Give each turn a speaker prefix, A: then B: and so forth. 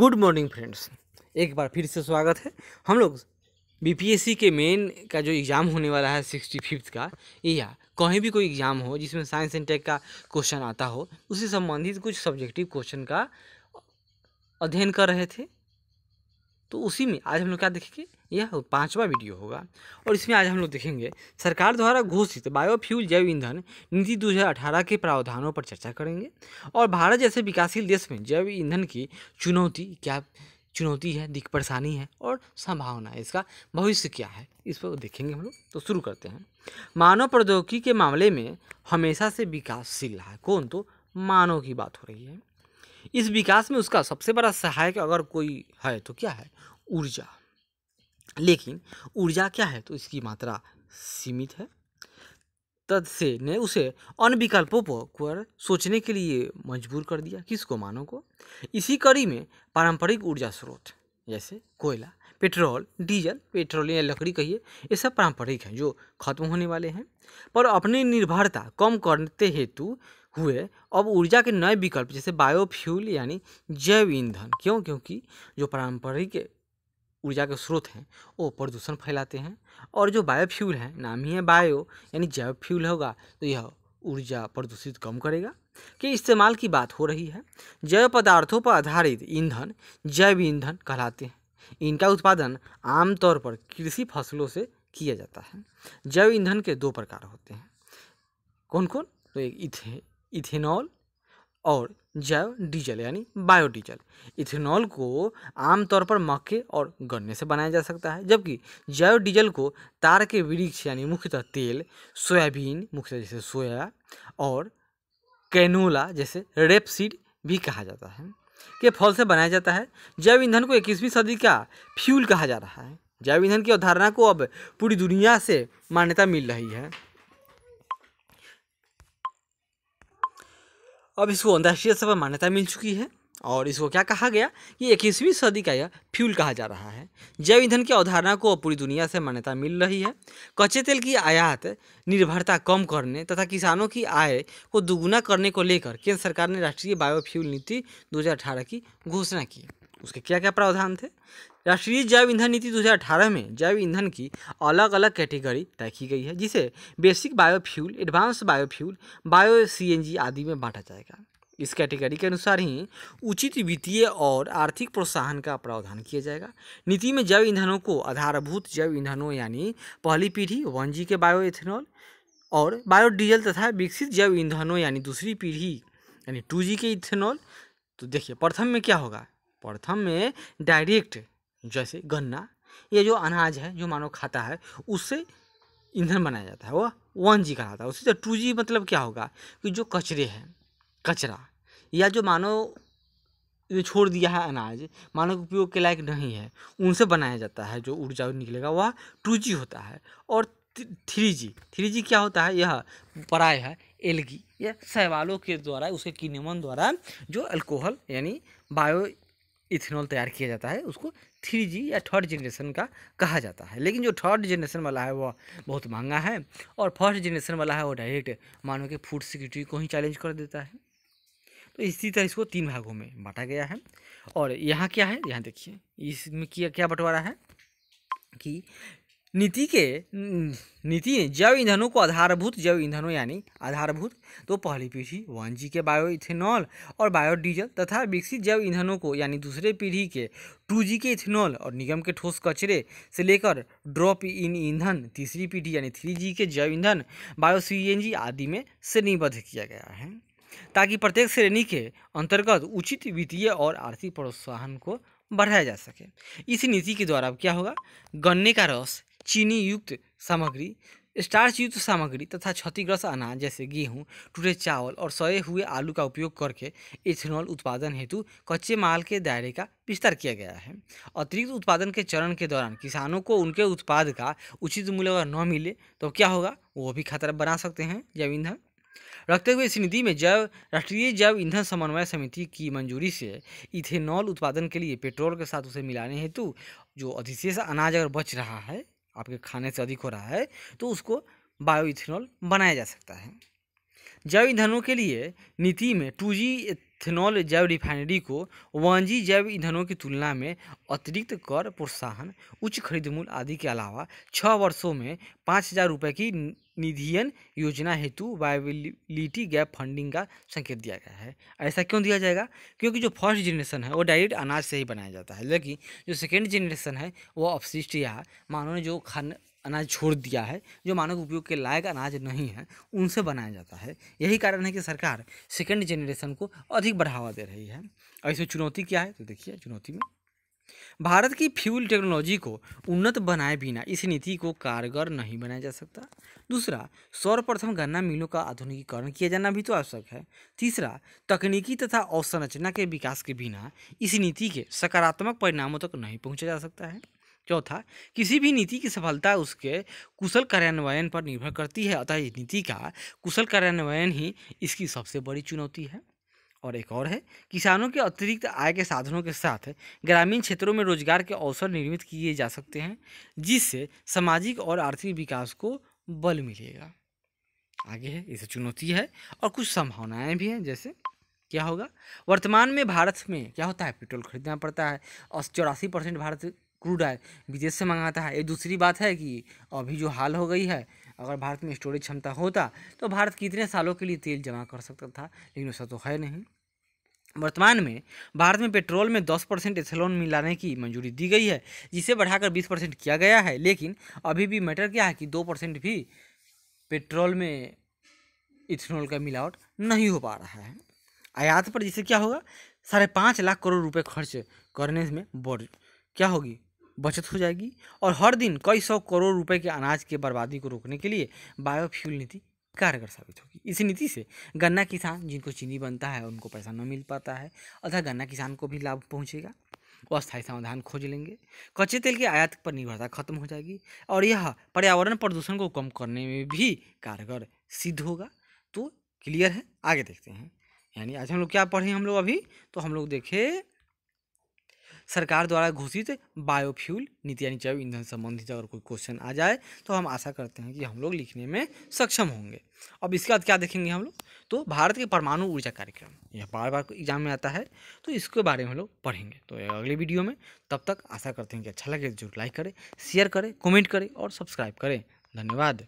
A: Good morning friends एक बार फिर से स्वागत है हम लोग बीपीएससी के मेन का जो एग्ज़ाम होने वाला है सिक्सटी फिफ्थ का या कहीं भी कोई एग्ज़ाम हो जिसमें साइंस एंड टेक का क्वेश्चन आता हो उससे संबंधित कुछ सब्जेक्टिव क्वेश्चन का अध्ययन कर रहे थे तो उसी में आज हम लोग क्या देखेंगे यह पाँचवा वीडियो होगा और इसमें आज हम लोग देखेंगे सरकार द्वारा घोषित बायोफ्यूल जैव ईंधन नीति 2018 के प्रावधानों पर चर्चा करेंगे और भारत जैसे विकासशील देश में जैव ईंधन की चुनौती क्या चुनौती है दिक परेशानी है और संभावना है इसका भविष्य क्या है इस पर देखेंगे हम लोग तो शुरू करते हैं मानव प्रौद्योगिकी के मामले में हमेशा से विकासशील रहा है कौन तो मानव की बात हो रही है इस विकास में उसका सबसे बड़ा सहायक अगर कोई है तो क्या है ऊर्जा लेकिन ऊर्जा क्या है तो इसकी मात्रा सीमित है तद से ने उसे अन्य विकल्पों पर सोचने के लिए मजबूर कर दिया किसको मानव को इसी कड़ी में पारंपरिक ऊर्जा स्रोत जैसे कोयला पेट्रोल डीजल पेट्रोल या लकड़ी कहिए ये सब पारंपरिक हैं जो खत्म होने वाले हैं पर अपनी निर्भरता कम करते हेतु हुए अब ऊर्जा के नए विकल्प जैसे बायोफ्यूल यानी जैव ईंधन क्यों क्योंकि जो पारंपरिक ऊर्जा के स्रोत हैं वो प्रदूषण फैलाते हैं और जो बायोफ्यूल हैं है नाम ही है बायो यानी जैव फ्यूल होगा तो यह ऊर्जा प्रदूषित कम करेगा के इस्तेमाल की बात हो रही है जैव पदार्थों पर आधारित ईंधन जैव ईंधन कहलाते हैं इनका उत्पादन आमतौर पर कृषि फसलों से किया जाता है जैव ईंधन के दो प्रकार होते हैं कौन कौन तो एक इथे इथेनॉल और जैव डीजल यानी बायोडीजल इथेनॉल को आमतौर पर मक्के और गन्ने से बनाया जा सकता है जबकि जैव डीजल को तार के वृक्ष यानी मुख्यतः तेल सोयाबीन मुख्यतः जैसे सोया और कैनोला जैसे रेपसीड भी कहा जाता है के फल से बनाया जाता है जैव ईंधन को इक्कीसवीं सदी का फ्यूल कहा जा रहा है जैव ईंधन की अवधारणा को अब पूरी दुनिया से मान्यता मिल रही है अब इसको अंतर्राष्ट्रीय स्तर पर मान्यता मिल चुकी है और इसको क्या कहा गया ये इक्कीसवीं सदी का यह फ्यूल कहा जा रहा है जैव ईंधन की अवधारणा को पूरी दुनिया से मान्यता मिल रही है कच्चे तेल की आयात निर्भरता कम करने तथा किसानों की आय को दुगुना करने को लेकर केंद्र सरकार ने राष्ट्रीय बायोफ्यूल नीति 2018 की घोषणा की उसके क्या क्या प्रावधान थे राष्ट्रीय जैव ईंधन नीति 2018 में जैव ईंधन की अलग अलग कैटेगरी तय की गई है जिसे basic biofuel advance biofuel bio C आदि में बांटा जाएगा इस कैटेगरी के अनुसार ही उचित वित्तीय और आर्थिक प्रोत्साहन का प्रावधान किया जाएगा नीति में जैव ईंधनों को आधारभूत जैव ईंधनों यानी पहली पीढ़ी वन जी के इथेनॉल और बायोडीजल तथा विकसित जैव ईंधनों यानी दूसरी पीढ़ी यानी टू जी के इथेनॉल तो देखिए प्रथम में क्या होगा प्रथम में डायरेक्ट जैसे गन्ना ये जो अनाज है जो मानव खाता है उससे ईंधन बनाया जाता है वह वन जी कहलाता है उससे टू जी मतलब क्या होगा कि जो कचरे हैं कचरा या जो मानव जो छोड़ दिया है अनाज मानव के उपयोग के लायक नहीं है उनसे बनाया जाता है जो ऊर्जा निकलेगा वह टू जी होता है और थ्री जी थ्री जी क्या होता है यह पराय है एलगी या सहवालों के द्वारा उसके किनेमन द्वारा जो अल्कोहल यानी बायो इथेनॉल तैयार किया जाता है उसको थ्री जी या थर्ड जनरेशन का कहा जाता है लेकिन जो थर्ड जनरेशन वाला है वह बहुत महंगा है और फर्स्ट जनरेशन वाला है वो डायरेक्ट मानो कि फूड सिक्योरिटी को ही चैलेंज कर देता है तो इसी तरह इसको तीन भागों में बांटा गया है और यहाँ क्या है यहाँ देखिए इसमें किया क्या बंटवारा है कि नीति के हम्म। नीति ने जैव ईंधनों को आधारभूत जैव ईंधनों यानी आधारभूत तो पहली पीढ़ी वन जी के बायो इथेनॉल और बायोडीजल तथा विकसित जैव ईंधनों को यानी दूसरे पीढ़ी के टू जी के इथेनॉल और निगम के ठोस कचरे से लेकर ड्रॉप इन ईंधन तीसरी पीढ़ी यानी थ्री जी के जैव ईंधन बायो सी आदि में श्रेणीबद्ध किया गया है ताकि प्रत्येक श्रेणी के अंतर्गत उचित वित्तीय और आर्थिक प्रोत्साहन को बढ़ाया जा सके इस नीति के द्वारा क्या होगा गन्ने का रस चीनी युक्त सामग्री स्टार्च युक्त सामग्री तथा क्षतिग्रस्त अनाज जैसे गेहूँ टूटे चावल और सोए हुए आलू का उपयोग करके इथेनॉल उत्पादन हेतु कच्चे माल के दायरे का विस्तार किया गया है अतिरिक्त उत्पादन के चरण के दौरान किसानों को उनके उत्पाद का उचित मूल्य अगर न मिले तो क्या होगा वो भी खतरा बना सकते हैं जैव ईंधन रखते हुए इस नीति में जैव राष्ट्रीय जैव ईंधन समन्वय समिति की मंजूरी से इथेनॉल उत्पादन के लिए पेट्रोल के साथ उसे मिलाने हेतु जो अधिशेष अनाज अगर बच रहा है आपके खाने से अधिक हो रहा है तो उसको बायोइथेनॉल बनाया जा सकता है जैव ईंधनों के लिए नीति में टू जी इथेनॉल जैव रिफाइनरी को वन जी जैव ईंधनों की तुलना में अतिरिक्त कर प्रोत्साहन उच्च खरीद मूल्य आदि के अलावा छः वर्षों में पाँच हज़ार रुपये की निधियन योजना हेतु वायबिलिटी गैप फंडिंग का संकेत दिया गया है ऐसा क्यों दिया जाएगा क्योंकि जो फर्स्ट जनरेशन है वो डायरेक्ट अनाज से ही बनाया जाता है लेकिन जो सेकेंड जनरेशन है वो अपशिष्ट या मानव ने जो खान अनाज छोड़ दिया है जो मानव उपयोग के लायक अनाज नहीं है उनसे बनाया जाता है यही कारण है कि सरकार सेकेंड जनरेशन को अधिक बढ़ावा दे रही है और इसमें चुनौती क्या है तो देखिए चुनौती में भारत की फ्यूल टेक्नोलॉजी को उन्नत बनाए बिना इस नीति को कारगर नहीं बनाया जा सकता दूसरा सर्वप्रथम गन्ना मिलों का आधुनिकीकरण किया जाना भी तो आवश्यक है तीसरा तकनीकी तथा अवसंरचना के विकास के बिना इस नीति के सकारात्मक परिणामों तक नहीं पहुंचा जा सकता है चौथा किसी भी नीति की सफलता उसके कुशल कार्यान्वयन पर निर्भर करती है अतः इस नीति का कुशल कार्यान्वयन ही इसकी सबसे बड़ी चुनौती है और एक और है किसानों के अतिरिक्त आय के साधनों के साथ ग्रामीण क्षेत्रों में रोजगार के अवसर निर्मित किए जा सकते हैं जिससे सामाजिक और आर्थिक विकास को बल मिलेगा आगे है इसे चुनौती है और कुछ संभावनाएं भी हैं जैसे क्या होगा वर्तमान में भारत में क्या होता है पेट्रोल खरीदना पड़ता है और चौरासी परसेंट भारत क्रूड आयल विदेश से मंगाता है ये दूसरी बात है कि अभी जो हाल हो गई है अगर भारत में स्टोरेज क्षमता होता तो भारत कितने सालों के लिए तेल जमा कर सकता था लेकिन ऐसा तो है नहीं वर्तमान में भारत में पेट्रोल में 10 परसेंट एथेनॉल मिलाने की मंजूरी दी गई है जिसे बढ़ाकर 20 परसेंट किया गया है लेकिन अभी भी मैटर क्या है कि 2 परसेंट भी पेट्रोल में इथेनॉल का मिलावट नहीं हो पा रहा है आयात पर जिसे क्या होगा साढ़े पाँच लाख करोड़ रुपए खर्च करने में बढ़ क्या होगी बचत हो जाएगी और हर दिन कई सौ करोड़ रुपए के अनाज के बर्बादी को रोकने के लिए बायोफ्यूल नीति कारगर साबित होगी इस नीति से गन्ना किसान जिनको चीनी बनता है उनको पैसा न मिल पाता है अतः गन्ना किसान को भी लाभ पहुँचेगा वो अस्थायी समाधान खोज लेंगे कच्चे तेल के आयात पर निर्भरता खत्म हो जाएगी और यह पर्यावरण प्रदूषण को कम करने में भी कारगर सिद्ध होगा तो क्लियर है आगे देखते हैं यानी आज हम लोग क्या पढ़े हम लोग अभी तो हम लोग देखें सरकार द्वारा घोषित बायोफ्यूल नीति यानी जैव ईंधन संबंधित अगर कोई क्वेश्चन आ जाए तो हम आशा करते हैं कि हम लोग लिखने में सक्षम होंगे अब इसके बाद क्या देखेंगे हम लोग तो भारत के परमाणु ऊर्जा कार्यक्रम यह बार बार एग्जाम में आता है तो इसके बारे में हम लोग पढ़ेंगे तो अगले वीडियो में तब तक आशा करते हैं कि अच्छा लगे जरूर लाइक करें शेयर करें कॉमेंट करें और सब्सक्राइब करें धन्यवाद